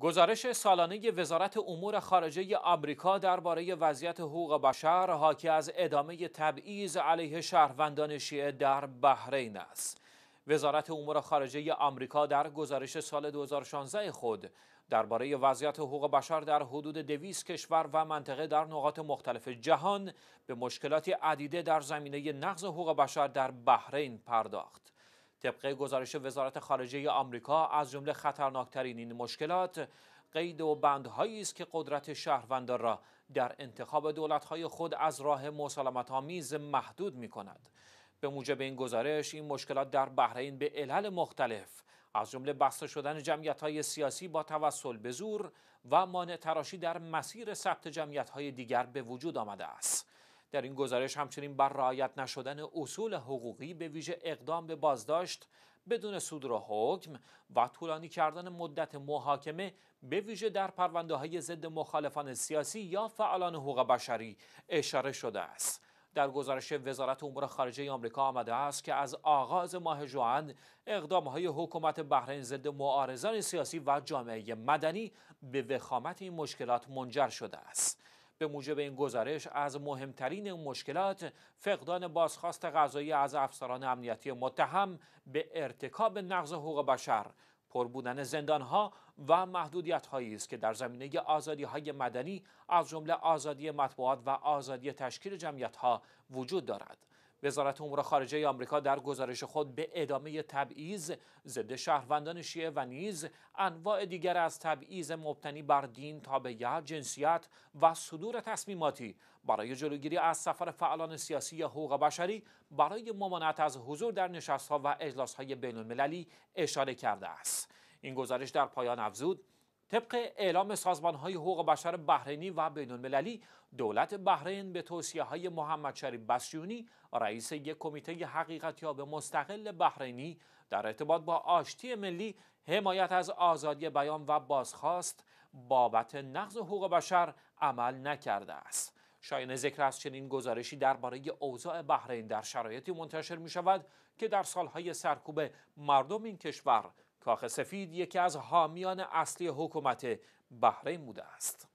گزارش سالانه وزارت امور خارجه آمریکا درباره وضعیت حقوق بشر حاکی از ادامه تبعیض علیه شهروندان شیعه در بحرین است. وزارت امور خارجه آمریکا در گزارش سال 2016 خود درباره وضعیت حقوق بشر در حدود 200 کشور و منطقه در نقاط مختلف جهان به مشکلات عدیده در زمینه نقض حقوق بشر در بحرین پرداخت. طبق گزارش وزارت خارجه آمریکا از جمله خطرناکترین این مشکلات قید و بندهایی است که قدرت شهروندان را در انتخاب دولتهای خود از راه مسالمت آمیز محدود می کند. به موجب این گزارش این مشکلات در بحرین به علل مختلف از جمله بسته شدن جمعیت های سیاسی با توسل به زور و مانع تراشی در مسیر ثبت های دیگر به وجود آمده است. در این گزارش همچنین بر رعایت نشدن اصول حقوقی به ویژه اقدام به بازداشت بدون صدور حکم و طولانی کردن مدت محاکمه به ویژه در پرونده های ضد مخالفان سیاسی یا فعالان حقوق بشری اشاره شده است در گزارش وزارت امور خارجه آمریکا آمده است که از آغاز ماه جوان های حکومت بحرین ضد معارضان سیاسی و جامعه مدنی به وخامت این مشکلات منجر شده است به موجب این گزارش از مهمترین مشکلات فقدان بازخواست غذایی از افسران امنیتی متهم به ارتکاب نقض حقوق بشر پر بودن ها و محدودیت هایی است که در زمینه آزادی های مدنی از جمله آزادی مطبوعات و آزادی تشکیل جمعیت ها وجود دارد وزارت امور خارجه آمریکا در گزارش خود به ادامه تبعیض ضد شهروندان شیعه و نیز انواع دیگر از تبعیض مبتنی بر دین، تابعیت، جنسیت و صدور تصمیماتی برای جلوگیری از سفر فعالان سیاسی یا حقوق بشری برای ممانعت از حضور در نشستها و اجلاسهای بینالمللی اشاره کرده است. این گزارش در پایان افزود طبق اعلام سازمان های حقوق بشر بحرینی و بین المللی دولت بحرین به توصیه های محمد شریف بسیونی رئیس یک کمیته حقیقتیاب مستقل بحرینی در ارتباط با آشتی ملی حمایت از آزادی بیان و بازخواست بابت نقض حقوق بشر عمل نکرده است شاین ذکر است چنین گزارشی درباره اوضاع بحرین در شرایطی منتشر می شود که در سالهای سرکوب مردم این کشور کاخ سفید یکی از حامیان اصلی حکومت بحرین بوده است